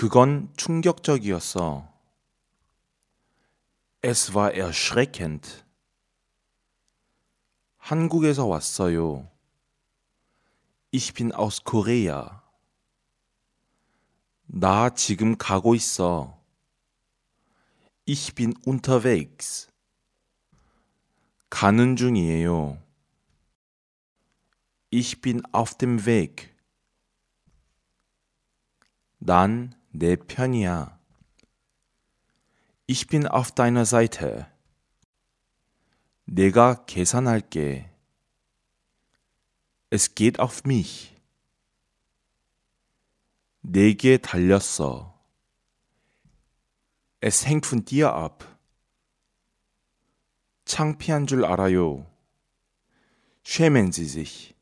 그건 충격적이었어. Es war erschreckend. 한국에서 왔어요. Ich bin aus Korea. 나 지금 가고 있어. Ich bin unterwegs. 가는 중이에요. Ich bin auf dem Weg. 난내 편이야. Ich bin auf deiner Seite. 내가 계산할게. Es geht auf mich. 내게 달렸어. Es hängt von dir ab. 창피한 줄 알아요. Schämen Sie sich.